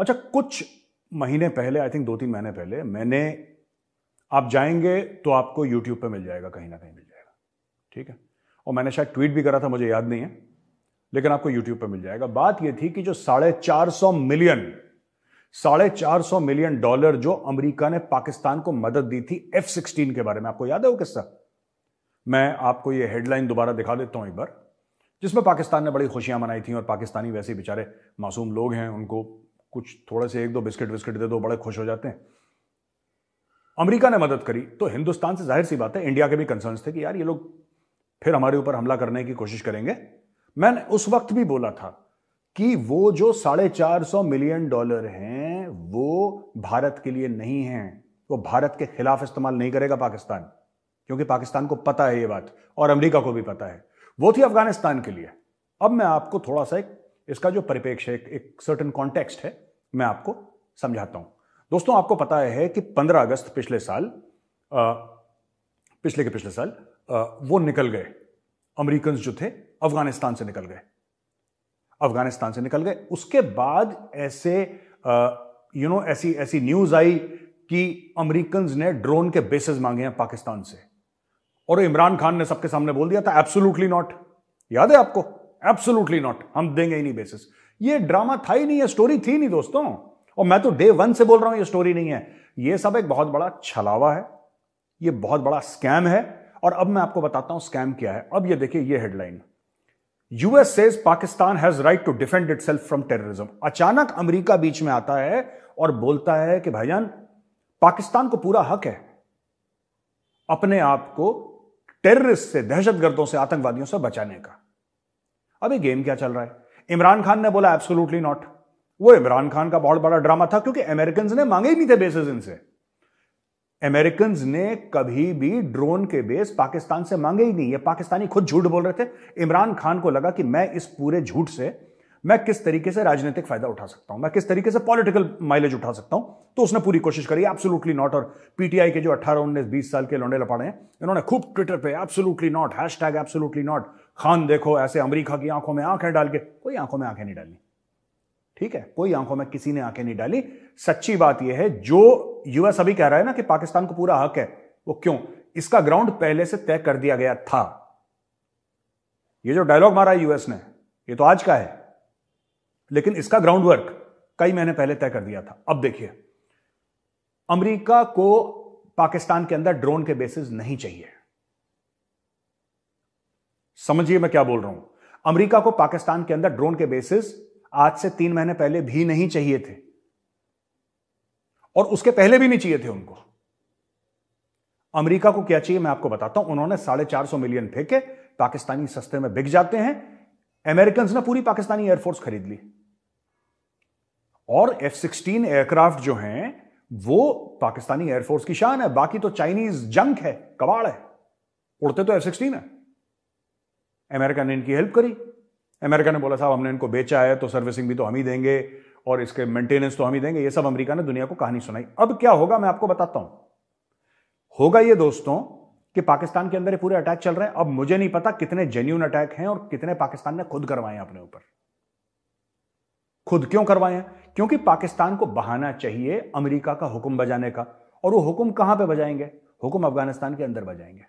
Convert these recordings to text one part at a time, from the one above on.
अच्छा कुछ महीने पहले आई थिंक दो तीन महीने पहले मैंने आप जाएंगे तो आपको यूट्यूब पर मिल जाएगा कहीं ना कहीं मिल जाएगा ठीक है और मैंने शायद ट्वीट भी करा था मुझे याद नहीं है लेकिन आपको यूट्यूब पर मिल जाएगा बात यह थी कि जो साढ़े चार सौ मिलियन साढ़े चार सौ मिलियन डॉलर जो अमेरिका ने पाकिस्तान को मदद दी थी एफ सिक्सटीन के बारे में आपको याद है वो किस्सा मैं आपको ये हेडलाइन दोबारा दिखा देता हूं एक बार जिसमें पाकिस्तान ने बड़ी खुशियां मनाई थी और पाकिस्तानी वैसे बेचारे मासूम लोग हैं उनको कुछ थोड़े से एक दो बिस्किट विस्किट दे दो बड़े खुश हो जाते हैं अमेरिका ने मदद करी तो हिंदुस्तान से जाहिर सी बात है इंडिया के भी कंसर्न्स थे कि यार ये लोग फिर हमारे ऊपर हमला करने की कोशिश करेंगे मैंने उस वक्त भी बोला था कि वो जो साढ़े चार सौ मिलियन डॉलर हैं वो भारत के लिए नहीं है वो भारत के खिलाफ इस्तेमाल नहीं करेगा पाकिस्तान क्योंकि पाकिस्तान को पता है ये बात और अमेरिका को भी पता है वो थी अफगानिस्तान के लिए अब मैं आपको थोड़ा सा एक इसका जो परिपेक्ष है एक सर्टन कॉन्टेक्स्ट है मैं आपको समझाता हूं दोस्तों आपको पता है कि 15 अगस्त पिछले साल आ, पिछले के पिछले साल आ, वो निकल गए अमरीकन जो थे अफगानिस्तान से निकल गए अफगानिस्तान से निकल गए उसके बाद ऐसे यू नो ऐसी ऐसी न्यूज आई कि अमरीकन ने ड्रोन के बेसिस मांगे हैं पाकिस्तान से और इमरान खान ने सबके सामने बोल दिया था एब्सोल्युटली नॉट याद है आपको एब्सोल्युटली नॉट हम देंगे ही नहीं बेसिस ये ड्रामा था ही नहीं है स्टोरी थी नहीं दोस्तों और मैं तो डे वन से बोल रहा हूं ये स्टोरी नहीं है ये सब एक बहुत बड़ा छलावा है ये बहुत बड़ा स्कैम है और अब मैं आपको बताता हूं स्कैम क्या है अब ये देखिए ये headline US says Pakistan has right to defend it from terrorism अचानक अमेरिका बीच में आता है और बोलता है कि भाईजान पाकिस्तान को पूरा हक है अपने आप को टेररिस्ट से दहशतगर्दों से आतंकवादियों से बचाने का अभी गेम क्या चल रहा है इमरान खान ने बोला एब्सोल्युटली नॉट वो इमरान खान का बहुत बड़ा ड्रामा था क्योंकि अमेरिकन ने मांगे ही नहीं थे बेसिस इनसे अमेरिकन ने कभी भी ड्रोन के बेस पाकिस्तान से मांगे ही नहीं ये पाकिस्तानी खुद झूठ बोल रहे थे इमरान खान को लगा कि मैं इस पूरे झूठ से मैं किस तरीके से राजनीतिक फायदा उठा सकता हूं मैं किस तरीके से पॉलिटिकल माइलेज उठा सकता हूं तो उसने पूरी कोशिश करी एब्सोल्युटली नॉट और पीटीआई के जो अठारह उन्नीस बीस साल के लौंडे लपाड़े हैं इन्होंने खूब ट्विटर पे absolutely not hashtag absolutely not Khan देखो ऐसे अमरीका की आंखों में आंखें डाल के कोई आंखों में आंखें नहीं डाली ठीक है कोई आंखों में किसी ने आंखें नहीं डाली सच्ची बात यह है जो यूएस अभी कह रहा है ना कि पाकिस्तान को पूरा हक है वो क्यों इसका ग्राउंड पहले से तय कर दिया गया था ये जो डायलॉग मारा है यूएस ने ये तो आज का है लेकिन इसका ग्राउंड वर्क कई महीने पहले तय कर दिया था अब देखिए अमेरिका को पाकिस्तान के अंदर ड्रोन के बेसिस नहीं चाहिए समझिए मैं क्या बोल रहा हूं अमेरिका को पाकिस्तान के अंदर ड्रोन के बेसिस आज से तीन महीने पहले भी नहीं चाहिए थे और उसके पहले भी नहीं चाहिए थे उनको अमेरिका को क्या चाहिए मैं आपको बताता हूं उन्होंने साढ़े चार सौ मिलियन फेंके पाकिस्तानी सस्ते में बिक जाते हैं अमेरिकन ने पूरी पाकिस्तानी एयरफोर्स खरीद ली और एफ सिक्सटीन एयरक्राफ्ट जो हैं वो पाकिस्तानी एयरफोर्स की शान है बाकी तो चाइनीज जंक है कबाड़ है उड़ते तो एफ सिक्सटीन है अमेरिका ने इनकी हेल्प करी अमेरिका ने बोला साहब हमने इनको बेचा है तो सर्विसिंग भी तो हम ही देंगे और इसके मेंटेनेंस तो हम ही देंगे ये सब अमेरिका ने दुनिया को कहानी सुनाई अब क्या होगा मैं आपको बताता हूं होगा ये दोस्तों कि पाकिस्तान के अंदर ये पूरे अटैक चल रहे हैं अब मुझे नहीं पता कितने जेन्यून अटैक हैं और कितने पाकिस्तान ने खुद करवाए अपने ऊपर खुद क्यों करवाए क्योंकि पाकिस्तान को बहाना चाहिए अमेरिका का हुक्म बजाने का और वो हुक्म कहां पे बजाएंगे हुक्म अफगानिस्तान के अंदर बजाएंगे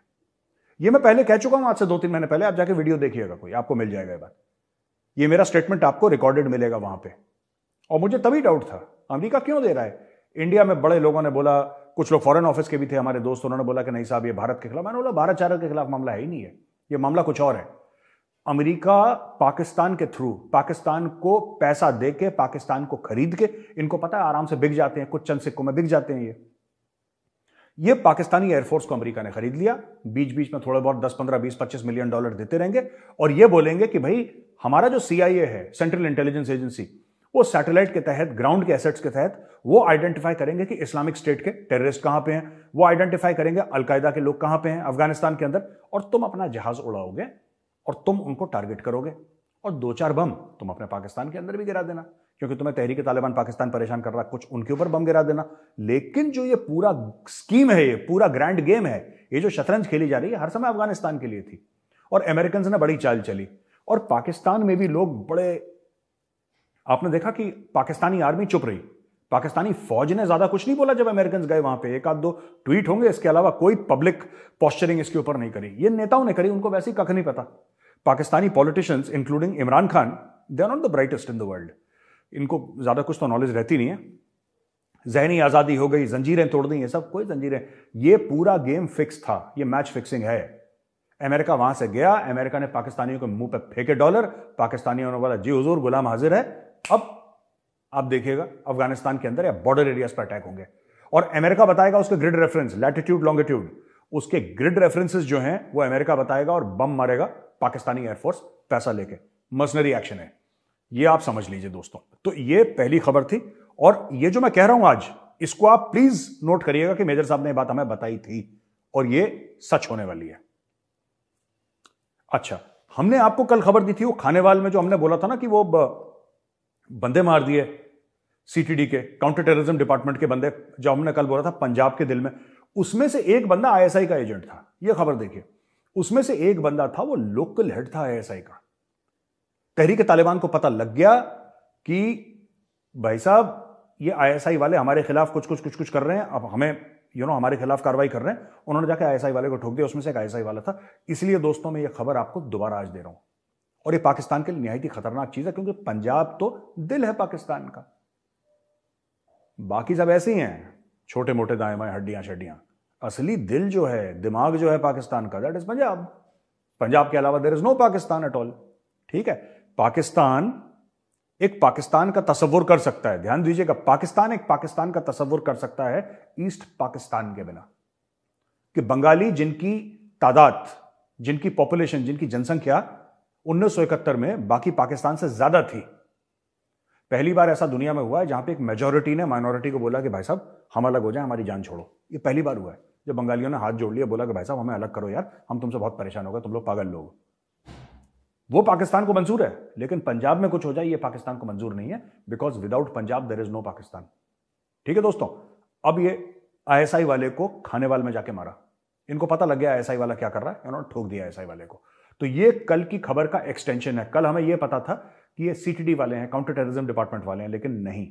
ये मैं पहले कह चुका हूं आज से दो तीन महीने पहले आप जाके वीडियो देखिएगा कोई आपको मिल जाएगा ये बात ये मेरा स्टेटमेंट आपको रिकॉर्डेड मिलेगा वहां पे और मुझे तभी डाउट था अमेरिका क्यों दे रहा है इंडिया में बड़े लोगों ने बोला कुछ लोग फॉरेन ऑफिस के भी थे हमारे दोस्त उन्होंने बोला कि नहीं साहब ये भारत के खिलाफ मैंने बोला भारत चारा के खिलाफ मामला है ही नहीं है ये मामला कुछ और है अमेरिका पाकिस्तान के थ्रू पाकिस्तान को पैसा दे के पाकिस्तान को खरीद के इनको पता है आराम से बिक जाते हैं कुछ चंद सिक्कों में बिक जाते हैं ये ये पाकिस्तानी एयरफोर्स को अमेरिका ने खरीद लिया बीच बीच में थोड़े बहुत 10, 15, 20, 25 मिलियन डॉलर देते रहेंगे और ये बोलेंगे कि भाई हमारा जो सीआईए है सेंट्रल इंटेलिजेंस एजेंसी वो सैटेलाइट के तहत ग्राउंड के एसेट्स के तहत वो आइडेंटिफाई करेंगे कि इस्लामिक स्टेट के टेररिस्ट कहां पे हैं वो आइडेंटिफाई करेंगे अलकायदा के लोग कहां पे हैं अफगानिस्तान के अंदर और तुम अपना जहाज उड़ाओगे और तुम उनको टारगेट करोगे और दो चार बम तुम अपने पाकिस्तान के अंदर भी गिरा देना क्योंकि तुम्हें तहरीक तालिबान पाकिस्तान परेशान कर रहा कुछ उनके ऊपर बम गिरा देना लेकिन जो ये पूरा स्कीम है ये पूरा ग्रैंड गेम है ये जो शतरंज खेली जा रही है हर समय अफगानिस्तान के लिए थी और अमेरिकन ने बड़ी चाल चली और पाकिस्तान में भी लोग बड़े आपने देखा कि पाकिस्तानी आर्मी चुप रही पाकिस्तानी फौज ने ज्यादा कुछ नहीं बोला जब अमेरिकन गए वहां पे एक आध दो ट्वीट होंगे इसके अलावा कोई पब्लिक पॉस्चरिंग इसके ऊपर नहीं करी ये नेताओं ने करी उनको वैसे ही कख नहीं पता Pakistani politicians including Imran Khan they are not the brightest in the world इनको ज़्यादा कुछ तो नॉलेज रहती नहीं है जहनी आज़ादी हो गई जंजीरें तोड़ दी ये सब कोई जंजीरें ये पूरा गेम फिक्स था ये मैच फिक्सिंग है अमेरिका वहां से गया अमेरिका ने पाकिस्तानियों के मुंह पर फेंके डॉलर पाकिस्तानियों ने बोला जी हजूर गुलाम हाजिर है अब आप देखिएगा अफगानिस्तान के अंदर या बॉर्डर एरियाज पर अटैक होंगे और अमेरिका बताएगा उसके ग्रिड रेफरेंस लैटिट्यूड लॉन्गिट्यूड उसके ग्रिड रेफरेंसेस जो हैं वो अमेरिका बताएगा और बम मारेगा पाकिस्तानी एयरफोर्स पैसा लेके मसनरी एक्शन है ये आप समझ लीजिए दोस्तों तो ये पहली खबर थी और ये जो मैं कह रहा हूं आज इसको आप प्लीज नोट करिएगा कि मेजर साहब ने बात हमें बताई थी और ये सच होने वाली है अच्छा हमने आपको कल खबर दी थी वो खानेवाल में जो हमने बोला था ना कि वो बंदे मार दिए सीटीडी के काउंटर टेररिज्म डिपार्टमेंट के बंदे जो हमने कल बोला था पंजाब के दिल में उसमें से एक बंदा आईएसआई का एजेंट था यह खबर देखिए उसमें से एक बंदा था वो लोकल हेड था आईएसआई का तहरीक तालिबान को पता लग गया कि भाई साहब ये आईएसआई वाले हमारे खिलाफ कुछ कुछ कुछ कुछ कर रहे हैं अब हमें यू नो हमारे खिलाफ कार्रवाई कर रहे हैं उन्होंने जाकर आईएसआई वाले को ठोक दिया उसमें से एक आईएसआई वाला था इसलिए दोस्तों मैं ये खबर आपको दोबारा आज दे रहा हूं और ये पाकिस्तान के लिए नहायत ही खतरनाक चीज है क्योंकि पंजाब तो दिल है पाकिस्तान का बाकी सब ऐसे ही हैं छोटे मोटे दाएं बाएं हड्डियां शड्डियां असली दिल जो है दिमाग जो है पाकिस्तान का दैट इज पंजाब पंजाब के अलावा there is no Pakistan at all ठीक है पाकिस्तान एक पाकिस्तान का तस्वुर कर सकता है ध्यान दीजिएगा पाकिस्तान एक पाकिस्तान का तस्वुर कर सकता है ईस्ट पाकिस्तान के बिना कि बंगाली जिनकी तादाद जिनकी पॉपुलेशन जिनकी जनसंख्या उन्नीस में बाकी पाकिस्तान से ज्यादा थी पहली बार ऐसा दुनिया में हुआ है जहां पे एक मेजोरिटी ने माइनॉरिटी को बोला कि भाई साहब हम अलग हो जाए हमारी जान छोड़ो ये पहली बार हुआ है जब बंगालियों ने हाथ जोड़ लिया बोला कि भाई साहब हमें अलग करो यार हम तुमसे बहुत परेशान हो गए तुम लोग पागल लोग वो पाकिस्तान को मंजूर है लेकिन पंजाब में कुछ हो जाए ये पाकिस्तान को मंजूर नहीं है because without Punjab there is no Pakistan ठीक है दोस्तों अब ये आईएसआई वाले को खाने वाले में जाके मारा इनको पता लग गया आईएसआई वाला क्या कर रहा है उन्होंने ठोक दिया आईएसआई वाले को तो ये कल की खबर का एक्सटेंशन है कल हमें यह पता था कि ये सीटीडी वाले हैं काउंटर टेररिज्म डिपार्टमेंट वाले हैं लेकिन नहीं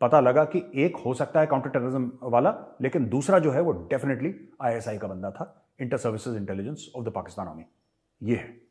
पता लगा कि एक हो सकता है काउंटर टेररिज्म वाला लेकिन दूसरा जो है वो डेफिनेटली आईएसआई का बंदा था inter services intelligence of the Pakistan army ये है